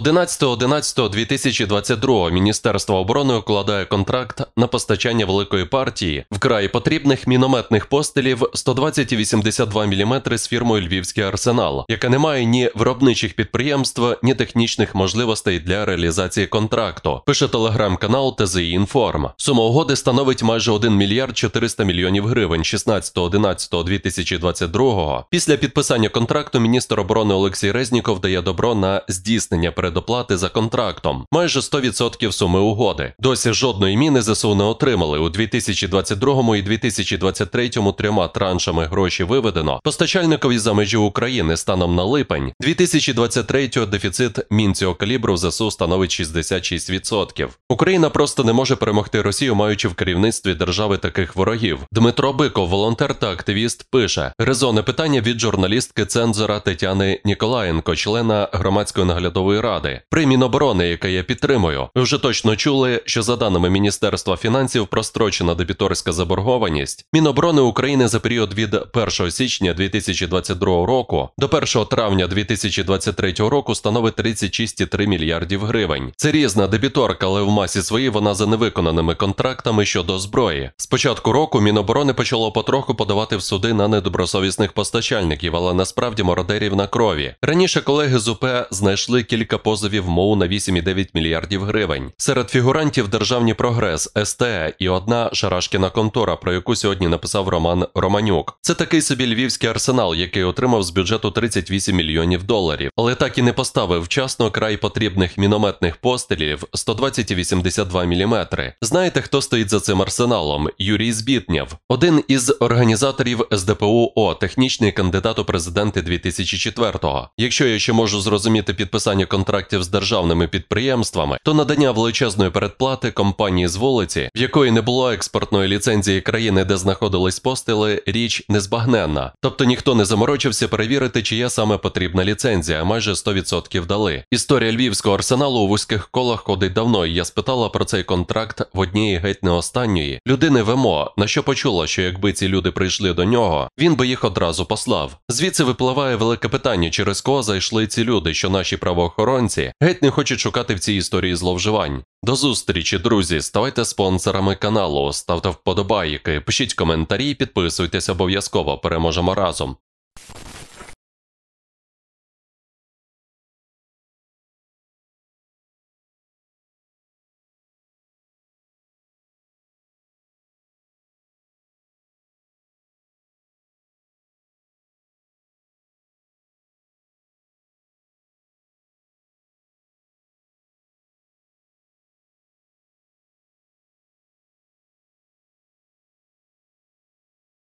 11.11.2022 Міністерство оборони укладає контракт на постачання великої партії вкрай потрібних мінометних постелів 120,82 мм з фірмою Львівський арсенал, яка не має ні виробничих підприємств, ні технічних можливостей для реалізації контракту. Пише телеграм-канал ТЗІ Інформ. Сума угоди становить майже 1 мільярд 400 мільйонів гривень 16.11.2022. Після підписання контракту міністр оборони Олексій Резніков дає добро на здійснення передоплати за контрактом, майже 100% суми угоди. Досі жодної міни ЗСУ не отримали. У 2022 і 2023 трьома траншами гроші виведено постачальникові за межі України станом на липень. 2023 дефіцит мін цього калібру в ЗСУ становить 66%. Україна просто не може перемогти Росію, маючи в керівництві держави таких ворогів. Дмитро Биков, волонтер та активіст, пише резоне питання від журналістки цензора Тетяни Ніколаєнко, члена громадської наглядової ради. Ради. При Міноборони, яке я підтримую, ви вже точно чули, що за даними Міністерства фінансів прострочена дебіторська заборгованість Міноборони України за період від 1 січня 2022 року до 1 травня 2023 року становить 36,3 мільярдів гривень. Це різна дебіторка, але в масі своїй вона за невиконаними контрактами щодо зброї. З початку року Міноборони почало потроху подавати в суди на недобросовісних постачальників, але насправді мародерів на крові. Раніше колеги з УП знайшли кілька позовів МОУ на 8,9 мільярдів гривень. Серед фігурантів державні прогрес, СТЕ і одна шарашкіна контора, про яку сьогодні написав Роман Романюк. Це такий собі львівський арсенал, який отримав з бюджету 38 мільйонів доларів, але так і не поставив вчасно край потрібних мінометних пострілів 120 і 82 мм. Знаєте, хто стоїть за цим арсеналом? Юрій Збітнєв, один із організаторів СДПУО, технічний кандидат у президенти 2004-го. Якщо я ще можу зрозуміти підписання контракту контрактів з державними підприємствами, то надання величезної передплати компанії з вулиці, в якої не було експортної ліцензії країни, де знаходились постили, річ незбагненна. Тобто ніхто не заморочився перевірити, чия саме потрібна ліцензія, майже 100% дали. Історія львівського арсеналу у вузьких колах ходить давно. і Я спитала про цей контракт в одній геть не останньої людини ВМО, на що почула, що якби ці люди прийшли до нього, він би їх одразу послав. Звідси випливає велике питання, через кого зайшли ці люди, що наші правоохоронці правоохоронці геть не хочуть шукати в цій історії зловживань. До зустрічі, друзі. Ставайте спонсорами каналу, ставте вподобайки, пишіть коментарі, і підписуйтесь обов'язково. Переможемо разом.